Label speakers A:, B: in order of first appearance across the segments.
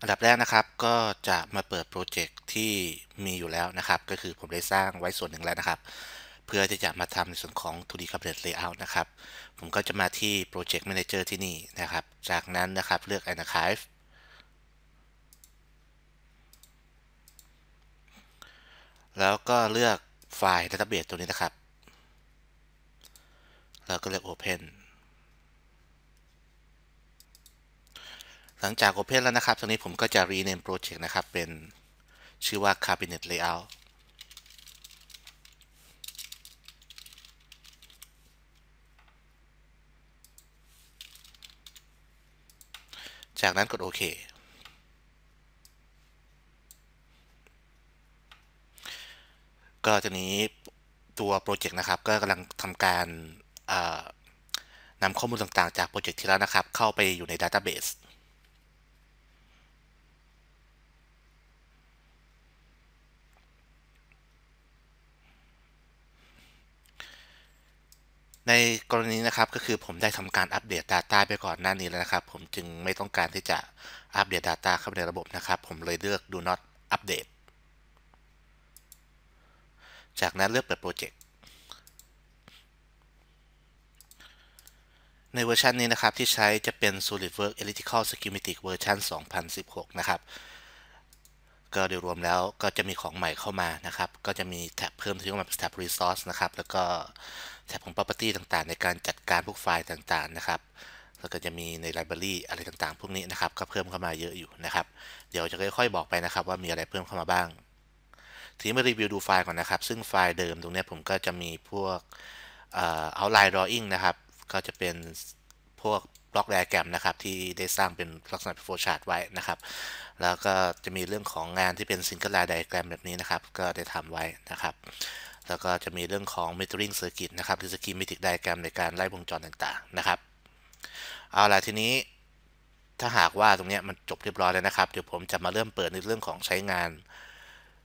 A: อันดับแรกนะครับก็จะมาเปิดโปรเจกต์ที่มีอยู่แล้วนะครับก็คือผมได้สร้างไว้ส่วนหนึ่งแล้วนะครับ เพื่อที่จะมาทำในส่วนของ 2D Cabinet Layout นะครับผมก็จะมาที่ Project Manager ที่นี่นะครับ จากนั้นนะครับเลือก a a c h i v e แล้วก็เลือกไฟล์ตเตอร์เบตัวนี้นะครับแล้วก็เลือก Open หลังจากอเพนแล้วนะครับ ตรงนี้ผมก็จะ rename project นะครับ เป็นชื่อว่า cabinet layout จากนั้นกดโอเค ก็ตอนนี้ตัวโปรเจกต์นะครับ ก็กำลังทำการนำข้อมูลต่างๆ จากโปรเจกต์ที่แล้วนะครับเข้าไปอยู่ในดัตต้าเบสในกรณีนะครับก็คือผมได้ทำการอัปเดต Data ไปก่อนหน้านี้แล้วนะครับ ผมจึงไม่ต้องการที่จะอัปเดต Data เข้าไปในระบบนะครับ ผมเลยเลือก do not update จากนั้นเลือกเปิดโปรเจกต์ ในเวอร์ชันนี้นะครับที่ใช้จะเป็น SolidWorks Electrical Schematic เวอร์ชัน2016 นะครับ ก็โดยรวมแล้วก็จะมีของใหม่เข้ามานะครับ ก็จะมีแท็บเพิ่มที่เรียกว่า tab Resource นะครับแล้วก็แท็บของ property ต่างๆในการจัดการพวกไฟล์ต่างๆนะครับแล้วก็จะมีใน library อะไรต่างๆ พวกนี้นะครับ ก็เพิ่มเข้ามาเยอะอยู่นะครับ เดี๋ยวจะค่อยๆบอกไปนะครับ ว่ามีอะไรเพิ่มเข้ามาบ้าง ทีนี้มารีวิวดูไฟล์ก่อนนะครับ ซึ่งไฟล์เดิมตรงนี้ผมก็จะมีพวก outline drawing นะครับ ก็จะเป็นพวกบล็อกไดอะแกรมนะครับที่ได้สร้างเป็นลักษณะโฟล์ชาร์ตไว้นะครับ แล้วก็จะมีเรื่องของงานที่เป็นซิงเกิลไลน์ไดอะแกรมแบบนี้นะครับก็ได้ทำไว้นะครับแล้วก็จะมีเรื่องของ metering circuit นะครับคือ schematic diagram ในการไล่วงจรต่างๆนะครับ เอาล่ะทีนี้ถ้าหากว่าตรงนี้มันจบเรียบร้อยแล้วนะครับ เดี๋ยวผมจะมาเริ่มเปิดในเรื่องของใช้งาน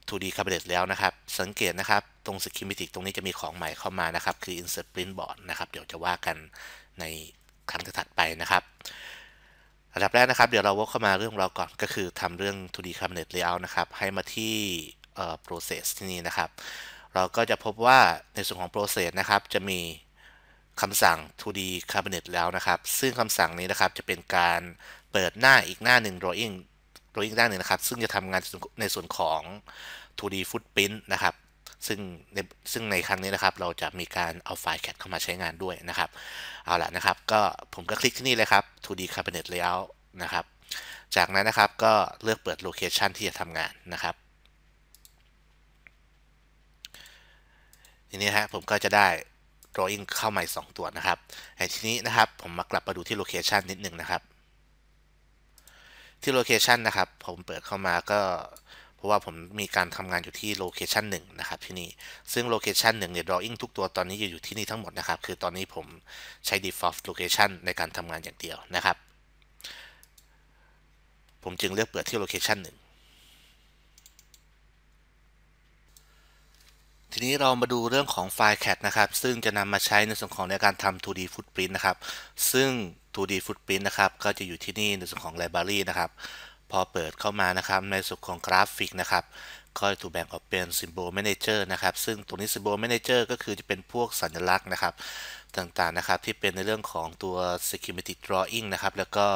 A: 2D cabinet แล้วนะครับ สังเกตนะครับตรง schematic ตรงนี้จะมีของใหม่เข้ามานะครับ คือ insert print board นะครับ เดี๋ยวจะว่ากันในครั้งถัดไปนะครับ อันดับแรกนะครับเดี๋ยวเราวกเข้ามาเรื่องเราก่อนก็คือทำเรื่อง 2D cabinet layout นะครับ ให้มาที่ process ที่นี่นะครับเราก็จะพบว่าในส่วนของ process นะครับจะมีคำสั่ง 2D cabinet แล้วนะครับ ซึ่งคำสั่งนี้นะครับจะเป็นการเปิดหน้าอีกหน้าหนึ่ง drawing drawing หน้าหนึ่งนะครับ ซึ่งจะทำงานในส่วนของ 2D footprint นะครับซึ่งในซึ่งในครั้งนี้นะครับเราจะมีการเอาไฟล์ CAD เข้ามาใช้งานด้วยนะครับเอาละนะครับ ก็ผมก็คลิกที่นี่เลยครับ 2D cabinet layout นะครับ จากนั้นนะครับก็เลือกเปิด location ที่จะทำงานนะครับทีนี้ฮะผมก็จะได้ drawing เข้ามาสองตัวนะครับไอ้ทีนี้นะครับผมมากลับมาดูที่ location นิดนึงนะครับ ที่ location นะครับผมเปิดเข้ามาก็เพราะว่าผมมีการทำงานอยู่ที่ location 1นะครับที่นี่ ซึ่ง location 1เนี่ย drawing ทุกตัวตอนนี้อยู่ที่นี่ทั้งหมดนะครับ คือตอนนี้ผมใช้ default location ในการทำงานอย่างเดียวนะครับ ผมจึงเลือกเปิดที่ location 1ทีนี้เรามาดูเรื่องของไฟล์แคดนะครับ ซึ่งจะนำมาใช้ในส่วนของในการทำ 2D footprint นะครับ ซึ่ง 2D footprint นะครับก็จะอยู่ที่นี่ในส่วนของ library นะครับ พอเปิดเข้ามานะครับในส่วนของกราฟิกนะครับ ก็จะถูกแบ่งออกเป็น symbol manager นะครับ ซึ่งตัวนี้ symbol manager ก็คือจะเป็นพวกสัญลักษณ์นะครับ ต่างๆนะครับ ที่เป็นในเรื่องของตัว schematic drawing นะครับแล้วก็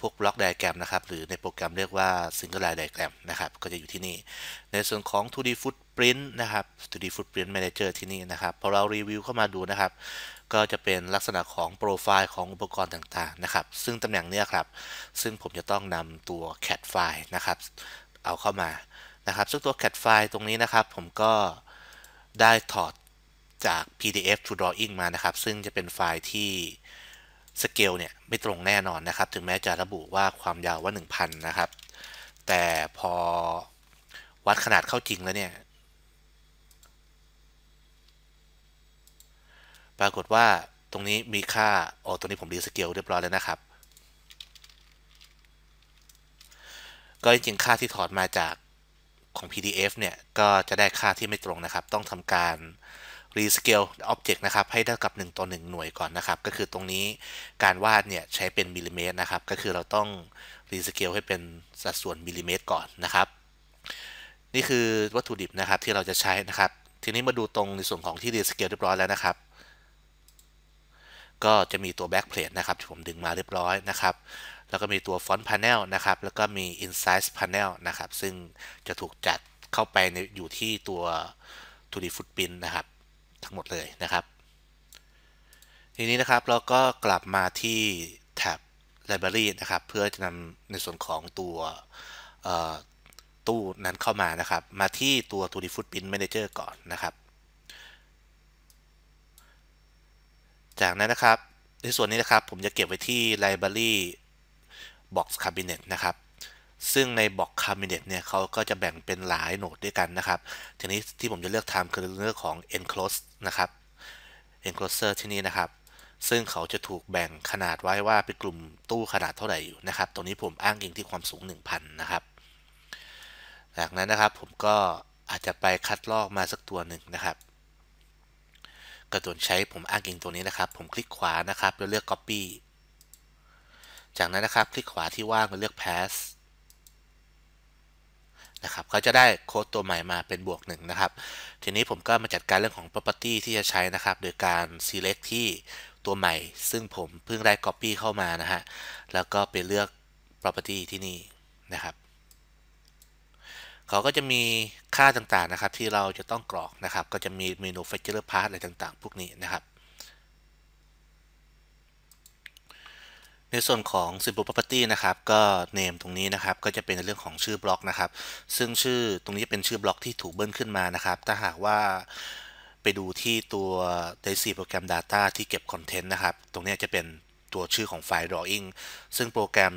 A: พวกบล็อกไดแกรมนะครับ หรือในโปรแกรมเรียกว่าซิงเกิลไลน์ไดแกรมนะครับ ก็จะอยู่ที่นี่ ในส่วนของ 2D Footprint นะครับ 2D Footprint Manager ที่นี่นะครับพอเรารีวิวเข้ามาดูนะครับ ก็จะเป็นลักษณะของโปรไฟล์ของอุปกรณ์ต่างๆนะครับ ซึ่งตำแหน่งเนี้ยครับ ซึ่งผมจะต้องนำตัว CAD ไฟล์นะครับเอาเข้ามานะครับ ซึ่งตัว CAD ไฟล์ตรงนี้นะครับผมก็ได้ถอดจาก PDF to drawing มานะครับ ซึ่งจะเป็นไฟล์ที่สเกลเนี่ย ไม่ตรงแน่นอนนะครับ ถึงแม้จะระบุว่าความยาวว่า 1000 นะครับ แต่พอวัดขนาดเข้าจริงแล้วเนี่ยปรากฏว่าตรงนี้มีค่าโอ้ตรงนี้ผมดีสเกลเรียบร้อยแล้วนะครับ ก็จริง ๆค่าที่ถอดมาจากของ PDF เนี่ย ก็จะได้ค่าที่ไม่ตรงนะครับ ต้องทำการรีสเกลอ็อบเจกต์นะครับ ให้เท่ากับ 1ต่อ1หน่วยก่อนนะครับ ก็คือตรงนี้การวาดเนี่ยใช้เป็นมิลลิเมตรนะครับก็คือเราต้องรีสเกลให้เป็นสัดส่วนมิลลิเมตร ก่อนนะครับ นี่คือวัตถุดิบนะครับที่เราจะใช้นะครับ ทีนี้มาดูตรงในส่วนของที่รีสเกลเรียบร้อยแล้วนะครับ ก็จะมีตัวแบ็กเพลทนะครับที่ผมดึงมาเรียบร้อยนะครับ แล้วก็มีตัวฟอนต์พาร์เนลนะครับแล้วก็มีอินไซส์พาร์ l นะครับ ซึ่งจะถูกจัดเข้าไปในอยู่ที่ตัว 2D footprint นะครับทั้งหมดเลยนะครับ ทีนี้นะครับเราก็กลับมาที่แท็บ Library นะครับ เพื่อจะนำในส่วนของตัวตู้นั้นเข้ามานะครับ มาที่ตัว t ูดีฟุต t p r i n t Manager ก่อนนะครับ จากนั้นนะครับในส่วนนี้นะครับผมจะเก็บไว้ที่ Library Box Cabinet นะครับซึ่งในบล็อกคาบิเนตเนี่ยเขาก็จะแบ่งเป็นหลายโหนดด้วยกันนะครับ ทีนี้ที่ผมจะเลือกทำคือเรื่องของ enclose นะครับ enclosure ที่นี่นะครับ ซึ่งเขาจะถูกแบ่งขนาดไว้ว่าเป็นกลุ่มตู้ขนาดเท่าไหร่ อยู่นะครับ ตรงนี้ผมอ้างอิงที่ความสูง 1000 นะครับ จากนั้นนะครับผมก็อาจจะไปคัดลอกมาสักตัวหนึ่งนะครับ กระตดนใช้ผมอ้างอิงตัวนี้นะครับ ผมคลิกขวานะครับแล้วเลือก copy จากนั้นนะครับ คลิกขวาที่ว่างแล้วเลือก pass ะครับเขาจะได้โค้ดตัวใหม่มาเป็นบวก1นะครับ ทีนี้ผมก็มาจัดการเรื่องของ property ที่จะใช้นะครับ โดยการ select ที่ตัวใหม่ซึ่งผมเพิ่งได้ copy เข้ามานะฮะ แล้วก็ไปเลือก property ที่นี่นะครับ เขาก็จะมีค่าต่างๆนะครับที่เราจะต้องกรอกนะครับ ก็จะมีเมนู f a c t u r e p a t h อะไรต่างๆ พวกนี้นะครับในส่วนของ simple property นะครับ ก็ name ตรงนี้นะครับก็จะเป็นเรื่องของชื่อบล็อกนะครับ ซึ่งชื่อตรงนี้เป็นชื่อบล็อกที่ถูกเบิ้ลขึ้นมานะครับ ถ้าหากว่าไปดูที่ตัว d น i โปรแกรม data ที่เก็บคอนเทนต์นะครับ ตรงนี้จะเป็นตัวชื่อของไฟล์ drawing ซึ่งโปรแกรม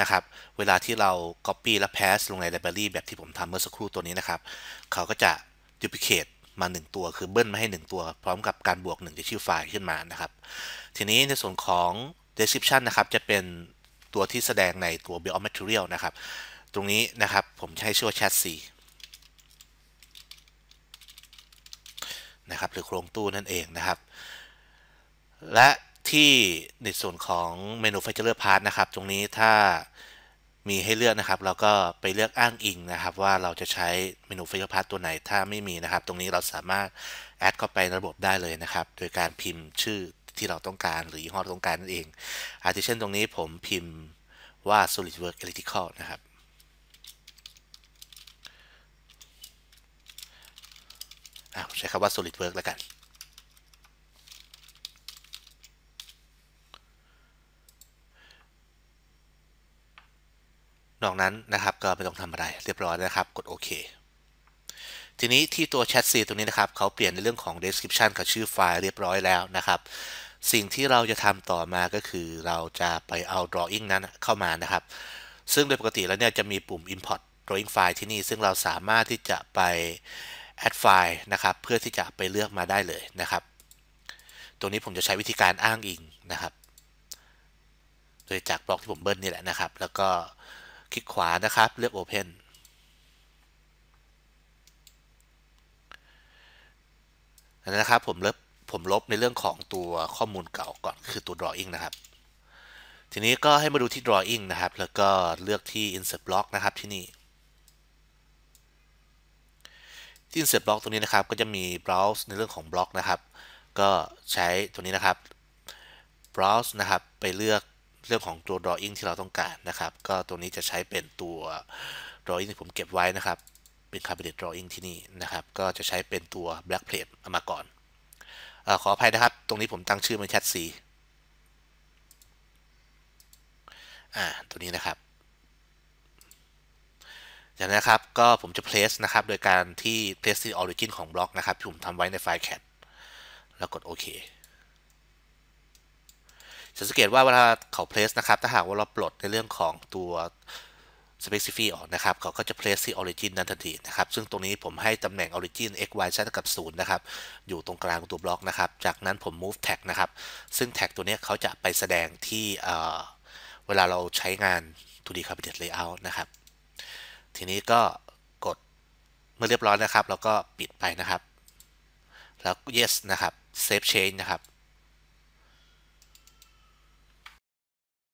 A: นะครับ เวลาที่เรา copy และ p a s s ลงใน library แบบที่ผมทำเมื่อสักครู่ตัวนี้นะครับเขาก็จะ duplicate มา 1 ตัวคือเบิ้ลมาให้ 1 ตัว พร้อมกับการบวก1จะชื่อไฟล์ขึ้นมานะครับ ทีนี้ในส่วนของ description นะครับ จะเป็นตัวที่แสดงในตัว bill of material นะครับ ตรงนี้นะครับ ผมใช้ชื่อว่า chassis นะครับ หรือโครงตู้นั่นเอง นะครับ และที่ในส่วนของเมนู f a c t u r e r part นะครับ ตรงนี้ถ้ามีให้เลือกนะครับ เราก็ไปเลือกอ้างอิง นะครับ ว่าเราจะใช้เมนู f a c t u r e r part ตัวไหน ถ้าไม่มีนะครับ ตรงนี้เราสามารถ add เข้าไประบบได้เลยนะครับ โดยการพิมพ์ชื่อที่เราต้องการหรือยี่ห้อต้องการนั่นเองอาทิเช่นตรงนี้ผมพิมพ์ว่า SolidWorks Electrical นะครับใช้คำว่า SolidWorks แล้วกัน นอกนั้นนะครับก็ไม่ต้องทำอะไรเรียบร้อยนะครับกดโอเคทีนี้ที่ตัว chat ีตัวนี้นะครับเขาเปลี่ยนในเรื่องของ description กับชื่อไฟล์เรียบร้อยแล้วนะครับ สิ่งที่เราจะทำต่อมาก็คือเราจะไปเอา drawing นั้นเข้ามานะครับ ซึ่งโดยปกติแล้วเนี่ยจะมีปุ่ม import drawing file ที่นี่ซึ่งเราสามารถที่จะไป add file นะครับเพื่อที่จะไปเลือกมาได้เลยนะครับ ตรงนี้ผมจะใช้วิธีการอ้างอิงนะครับ โดยจากบล็อกที่ผมเบิ้ลนี่แหละนะครับ แล้วก็คลิกขวานะครับเลือก open นะครับผมลบผมลบในเรื่องของตัวข้อมูลเก่าก่อนคือตัว drawing นะครับ ทีนี้ก็ให้มาดูที่ drawing นะครับ แล้วก็เลือกที่ insert block นะครับที่นี่ ที่ insert block ตรงนี้นะครับก็จะมี browse ในเรื่องของ block นะครับ ก็ใช้ตัวนี้นะครับ browse นะครับไปเลือกเรื่องของตัว drawing ที่เราต้องการนะครับ ก็ตัวนี้จะใช้เป็นตัว drawing ที่ผมเก็บไว้นะครับเป็น Cabinet Drawing ที่นี่นะครับ ก็จะใช้เป็นตัว Black Plate มาก่อนอขออภัยนะครับ ตรงนี้ผมตั้งชื่อ มันแชท C อ่า ตัวนี้นะครับ จากนั้นครับ ก็ผมจะ place นะครับ โดยการที่ place ที่ origin ของบล็อกนะครับ ที่ผมทำไว้ในไฟล์ cat แล้วกดโอเค จะสังเกตว่าเวลาเขา place นะครับ ถ้าหากว่าเราปลดในเรื่องของตัว s p e c i f c ออกนะครับ เขาก็จะ place ที่ origin นั้นทันทีนะครับ ซึ่งตรงนี้ผมให้ตำแหน่ง origin x y ใช้กับ0นะครับ อยู่ตรงกลางตัวบล็อกนะครับ จากนั้นผม move tag นะครับ ซึ่ง tag ตัวนี้เขาจะไปแสดงที่เวลาเราใช้งาน 2D cabinet layout นะครับ ทีนี้ก็กดเมื่อเรียบร้อยนะครับ แล้วก็ปิดไปนะครับ แล้ว yes นะครับ save change นะครับ